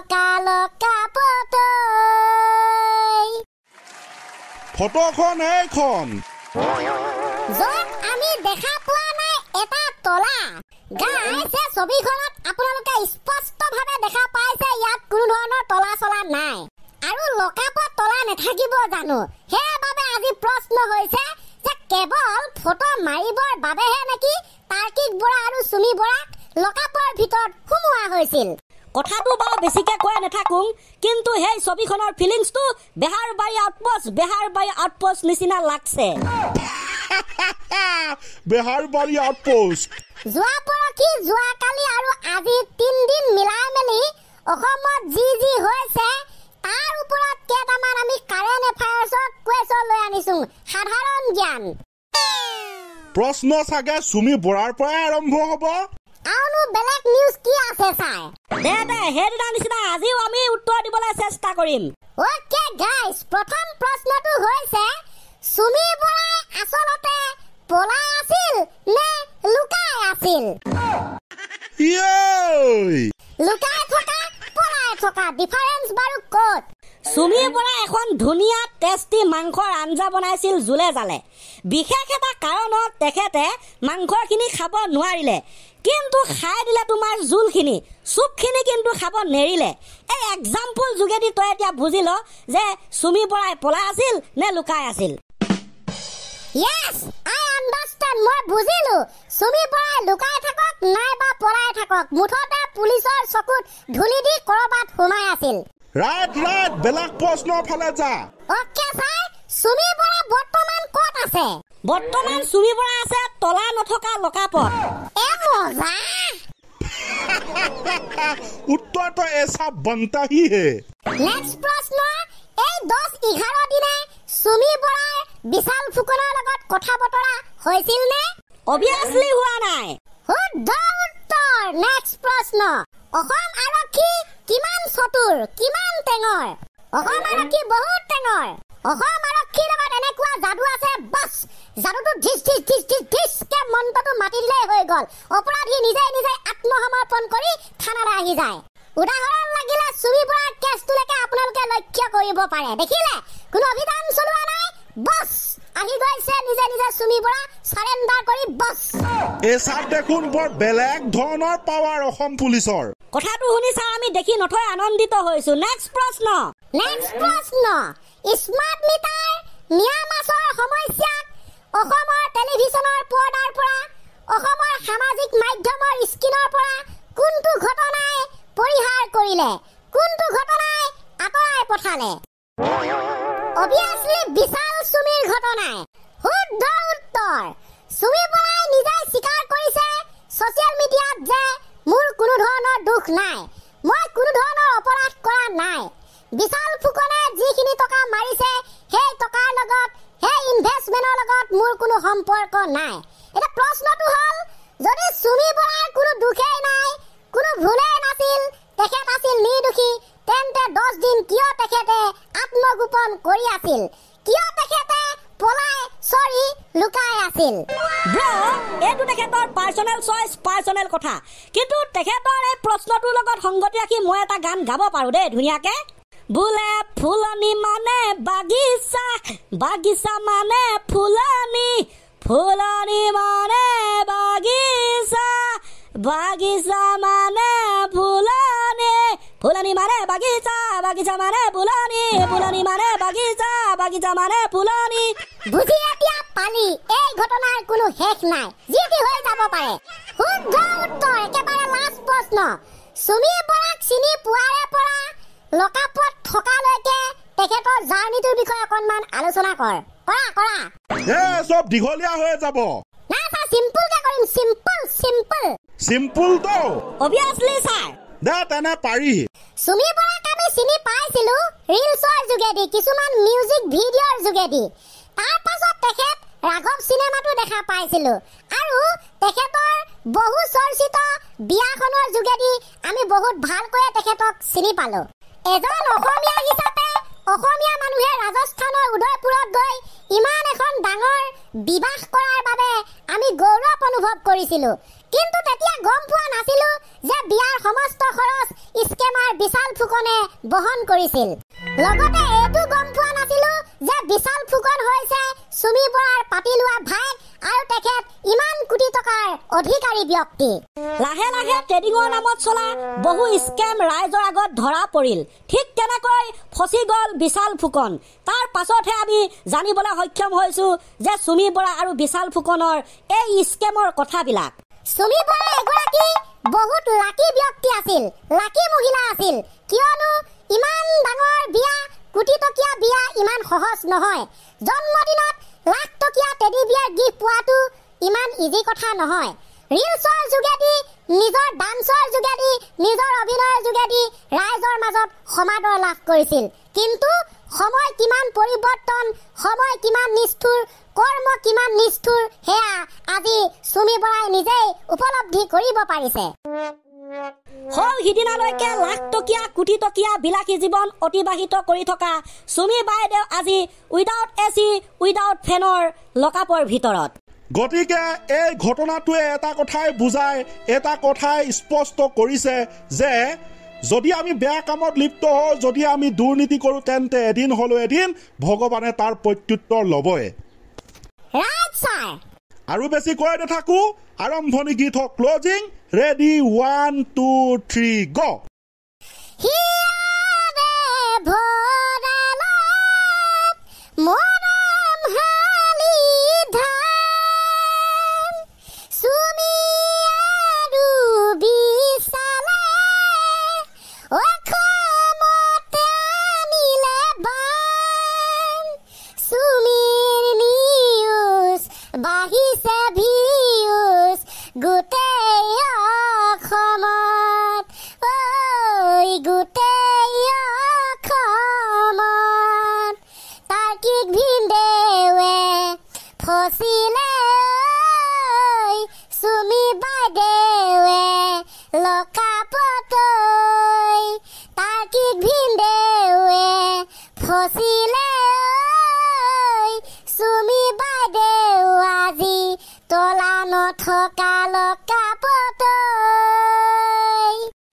loca, loca, potoi. Potokhon ekhon. Zot ami dekha pua nai eta tola. Guys, ye chobi kholat apuna loka spashto bhabe dekha paise yat kunu dhoronor tola chola nai. আৰু লকাপত তলা নাথাকিব জানো সেইবাবে আজি প্ৰশ্ন হৈছে যে কেৱল ফটো মাৰিবৰ বাবেহে নেকি তাৰ্কিক বুঢ়া আৰু চুমি বুঢ়াক লকাপৰ ভিতৰত সোমোৱা হৈছিল কথাটো বাৰু বেছিকৈ কৈ নাথাকোঁ কিন্তু সেই ছবিখনৰ ফিলিংছটো বেহাৰবাৰী আউটপষ্ট বেহাৰবাৰী আউটপষ্ট নিচিনা লাগছে বেহাৰবাৰী আউটপষ্ট যোৱা পৰখি যোৱা কালি আৰু আজি তিনিদিন মিলাই মেলি অসমত যি যি হৈছে তাৰ ওপৰত কেইটামান আমি কাৰেণ্ট এফেয়াৰ্ছৰ কুৱেশ্যন লৈ আনিছো সাধাৰণ জ্ঞান প্ৰশ্ন চাগে চুমি বৰাৰ পৰাই আৰম্ভ হ'ব আৰু বেলেগ নিউজ কি আছে ছাৰ দে দে হেৰি দা নিচিনা আজিও আমি উত্তৰ দিবলৈ চেষ্টা কৰিম অ'কে গাইজ প্ৰথম প্ৰশ্নটো হৈছে চুমি বৰাই আচলতে পলাই আছিল নে লুকাই আছিল লুকাই থকা পলাই থকা ডিফাৰেঞ্চ বাৰু ক'ত চুমিৰ পৰা এখন ধুনীয়া টেষ্টি মাংসৰ আঞ্জা বনাইছিল জোলে জালে বিশেষ এটা কাৰণত তেখেতে মাংসখিনি খাব নোৱাৰিলে কিন্তু খাই দিলে তোমাৰ জোলখিনি চুপখিনি কিন্তু খাব নেৰিলে এই এক্সাম্পল যোগেদি তই এতিয়া বুজিল যে চুমি পৰাই পলা আছিল নে লুকাই আছিল পলাই থাকক মুঠতে পুলিচৰ চকুত ধূলি দি কৰবাত সোমাই আছিল ৰাত ৰাত বেলেগ প্ৰশ্নৰ ফালে যা অকে ভাই চুমি বৰা বৰ্তমান কত আছে বৰ্তমান চুমি বৰা আছে তলা নথকা লকাপথ এ মজা উত্তৰটো এচা বন্তাহি হে নেক্সট প্ৰশ্ন এই দহ এঘাৰ দিনে চুমি বৰাৰ বিশাল ফুকনৰ লগত কথা বতৰা হৈছিল নে অভিয়াছলি হোৱা নাই শুদ্ধ উত্তৰ নেক্সট প্ৰশ্ন অসম আৰক্ষী কিমান চতুৰ কিমান টেঙৰ অসম আৰক্ষী বহুত টেঙৰ অসম আৰক্ষীৰ লগত এনেকুৱা যাদু আছে বাছ যাদুটো ধিছ ধিছ ধিছ ধিছ ধিছকে মনটোতো মাতিলেই হৈ গ'ল অপৰাধী নিজে নিজে আত্মসমৰ্পণ কৰি থানালৈ আহি যায় উদাহৰণ লাগিলে চুৰি পৰা কেছটোলৈকে আপোনালোকে লক্ষ্য কৰিব পাৰে দেখিলে কোনো অভিযান চলোৱা নাই বাছ আনি গৈছে নিজে নিজে চুমি পৰা সাৰেন্ডাৰ কৰি বস এ সাৰ দেখুন বৰ বেলেগ ধৰণৰ পাৱাৰ অসম পুলিছৰ কথাটো শুনি স্যাৰ আমি দেখি নথৈ আনন্দিত হৈছো নেক্সট প্ৰশ্ন নেক্সট প্ৰশ্ন স্মাৰ্ট মিটাৰ নিয়ামাসৰ সমস্যা অসমৰ টেলিভিশনৰ পৰ্দাৰ পৰা অসমৰ সামাজিক মাধ্যমৰ স্ক্ৰীনৰ পৰা কোনটো ঘটনাই পৰিহাৰ কৰিলে কোনটো ঘটনাই আঁতৰাই পঠালে 喂喂喂 অবিয়াসলি বিশাল সুমিৰ ঘটনা শুদ্ধ উত্তৰ সুমি বৰাই নিজাই স্বীকাৰ কৰিছে ছচিয়েল মিডিয়াত যে মোৰ কোনো ধৰণৰ দুখ নাই মই কোনো ধৰণৰ অপৰাধ কৰা নাই বিশাল ফুকনে যিখিনি টকা মাৰিছে সেই টকাৰ লগত সেই ইনভেষ্টমেণ্টৰ লগত মোৰ কোনো সম্পৰ্ক নাই এতিয়া প্ৰশ্নটো হ'ল যদি চুমি বৰাৰ কোনো দুখেই নাই কোনো ভুলেই নাছিল তেখেত আছিল নিৰ্দোষী তেন্তে দহ দিন কিয় তেখেতে আত্মগোপন কৰি আছিল কিয় তেখেতে পলাই চৰি লুকাই আছিল এইটো তেখেতৰ পাৰ্চনেল চইচ পাৰ্চনেল কথা কিন্তু তেখেতৰ এই প্ৰশ্নটোৰ লগত সংগতি ৰাখি মই এটা গান গাব পাৰোঁ দেই ধুনীয়াকে বোলে ফুলনি মানে বাগিচা বাগিচা মানে ফুলনি ফুলনি মানে বাগিচা বাগিচা মানে ফুলনি ফুলনি মানে বাগিচা বাগিচা মানে ফুলনি ফুলনি মানে বাগিচা বাগিচা মানে ফুলনি বুজি এতিয়া পালি এই ঘটনাৰ কোনো শেষ নাই যি কি হৈ যাব পাৰে শুদ্ধ উত্তৰ একেবাৰে লাষ্ট প্ৰশ্ন চুমি বৰাক চিনি পোৱাৰে পৰা লকাপত থকালৈকে তেখেতৰ জাৰ্ণিটোৰ বিষয়ে অকণমান আলোচনা কৰ কৰা কৰা এ চব দীঘলীয়া হৈ যাব না চা চিম্পুলকে কৰিম চিম্পল চিম্পল চিম্পুল তো অবিয়াছলি ছাৰ বিয়াখনৰ আমি বহুত ভালকৈ তেখেতক চিনি পালো এজন অসমীয়া হিচাপে অসমীয়া মানুহে ৰাজস্থানৰ উদয়পুৰত গৈ ইমান এখন ডাঙৰ বিবাহ কৰাৰ বাবে আমি গৌৰৱ অনুভৱ কৰিছিলোঁ কিন্তু তেতিয়া গম পোৱা নাছিলো যে বিয়াৰ সমস্ত খৰচ স্কেমাৰ বিশাল ফুকনে বহন কৰিছিল লগতে এইটো গম পোৱা নাছিলো যে বিশাল ফুকন হৈছে চুমি বৰাৰ পাতি লোৱা ভাইক আৰু তেখেত ইমান কোটি টকাৰ অধিকাৰী ব্যক্তি লাহে লাহে ট্ৰেডিঙৰ নামত চলা বহু স্কেম ৰাইজৰ আগত ধৰা পৰিল ঠিক তেনেকৈ ফচি গ'ল বিশাল ফুকন তাৰ পাছতহে আমি জানিবলৈ সক্ষম হৈছো যে চুমি বৰা আৰু বিশাল ফুকনৰ এই স্কেমৰ কথাবিলাক চুমি পৰা এগৰাকী বহুত লাকি ব্যক্তি আছিল লাকি মহিলা আছিল কিয়নো ইমান ডাঙৰ বিয়া কোটিটকীয়া বিয়া ইমান সহজ নহয় জন্মদিনত লাখ টকীয়া টেডি বিয়াৰ গিফ্ট পোৱাটো ইমান ইজি কথা নহয় ৰিলছৰ যোগেদি নিজৰ ডান্সৰ যোগেদি নিজৰ অভিনয়ৰ যোগেদি ৰাইজৰ মাজত সমাদৰ লাভ কৰিছিল কিন্তু সময় কিমান পৰিৱৰ্তন সময় কিমান নিষ্ঠুৰ কৰ্ম কিমান নিষ্ঠুৰ সেয়া আজি চুমি বৰাই নিজেই উপলব্ধি কৰিব পাৰিছে হল সিদিনালৈকে লাখ টকীয়া কোটি টকীয়া বিলাসী জীৱন অতিবাহিত কৰি থকা চুমি বাইদেউ আজি উইদাউট এ চি উইদাউট ফেনৰ লকাপৰ ভিতৰত গতিকে এই ঘটনাটোৱে এটা কথাই বুজায় এটা কথাই স্পষ্ট কৰিছে যে যদি আমি বেয়া কামত লিপ্ত হওঁ যদি আমি দুৰ্নীতি কৰোঁ তেন্তে এদিন হ'লেও এদিন ভগৱানে তাৰ প্ৰত্যুত্তৰ ল'বই আৰু বেছি কৈ নাথাকো আৰম্ভণি গীত হওক closing ready one two three go গোটেই অসমত তাৰ্কিক ভিনদেৱে ফচিলে চুমি বাইদেৱে লকাপত তাৰ্কিক ভিনদেৱে ফচিলে চুমি বাইদেউ আজি তলা নথকা লক